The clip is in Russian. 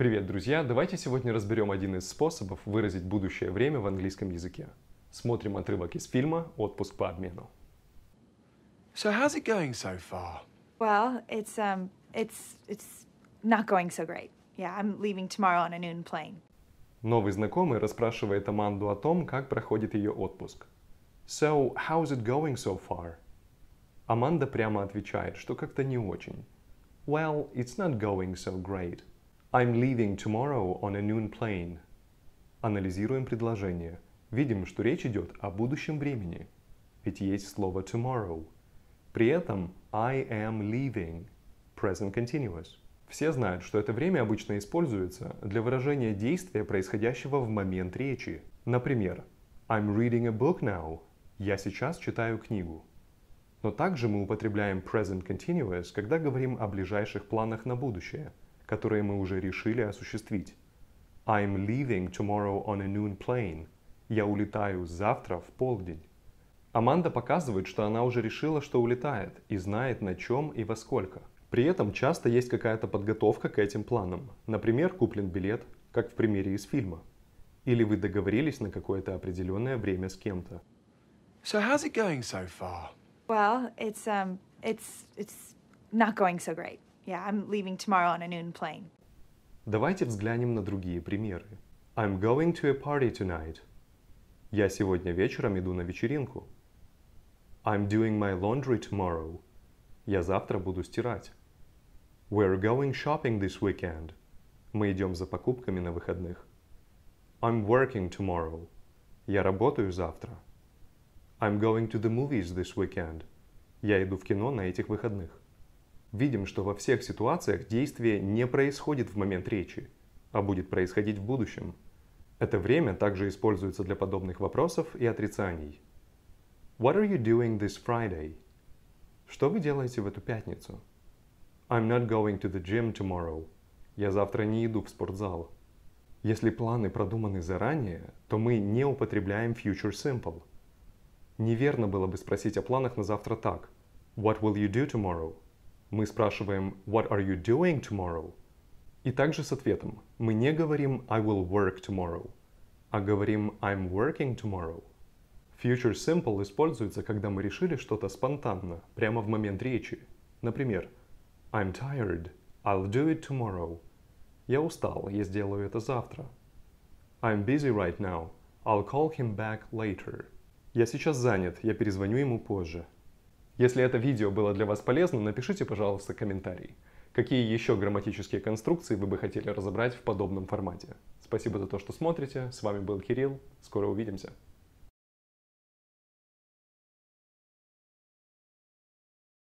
Привет, друзья! Давайте сегодня разберем один из способов выразить будущее время в английском языке. Смотрим отрывок из фильма «Отпуск по обмену». So how's it going so far? Well, it's um, it's it's not going so great. Yeah, I'm leaving tomorrow on a noon plane. Новый знакомый расспрашивает Аманду о том, как проходит ее отпуск. So, how's it going so far? Аманда прямо отвечает, что как-то не очень. Well, it's not going so great. I'm leaving tomorrow on a noon plane. Анализируем предложение. Видим, что речь идет о будущем времени. Ведь есть слово tomorrow. При этом I am leaving. Present continuous. Все знают, что это время обычно используется для выражения действия, происходящего в момент речи. Например, I'm reading a book now. Я сейчас читаю книгу. Но также мы употребляем present continuous, когда говорим о ближайших планах на будущее – которые мы уже решили осуществить. I'm leaving tomorrow on a noon plane. Я улетаю завтра в полдень. Аманда показывает, что она уже решила, что улетает, и знает на чем и во сколько. При этом часто есть какая-то подготовка к этим планам. Например, куплен билет, как в примере из фильма. Или вы договорились на какое-то определенное время с кем-то. So how's it going so far? Well, it's um, it's it's not going so great. Yeah, I'm leaving tomorrow on a noon plane. Давайте взглянем на другие примеры. I'm going to a party tonight. Я сегодня вечером иду на вечеринку. I'm doing my laundry tomorrow. Я завтра буду стирать. We're going shopping this weekend. Мы идем за покупками на выходных. I'm working tomorrow. Я работаю завтра. I'm going to the movies this weekend. Я иду в кино на этих выходных видим, что во всех ситуациях действие не происходит в момент речи, а будет происходить в будущем. Это время также используется для подобных вопросов и отрицаний. What are you doing this Friday? Что вы делаете в эту пятницу? I'm not going to the gym tomorrow. Я завтра не иду в спортзал. Если планы продуманы заранее, то мы не употребляем future simple. Неверно было бы спросить о планах на завтра так. What will you do tomorrow? Мы спрашиваем «What are you doing tomorrow?» И также с ответом. Мы не говорим «I will work tomorrow», а говорим «I'm working tomorrow». Future Simple используется, когда мы решили что-то спонтанно, прямо в момент речи. Например, «I'm tired», «I'll do it tomorrow», «Я устал, я сделаю это завтра», «I'm busy right now», «I'll call him back later», «Я сейчас занят, я перезвоню ему позже», если это видео было для вас полезно, напишите, пожалуйста, комментарий. Какие еще грамматические конструкции вы бы хотели разобрать в подобном формате? Спасибо за то, что смотрите. С вами был Кирилл. Скоро увидимся.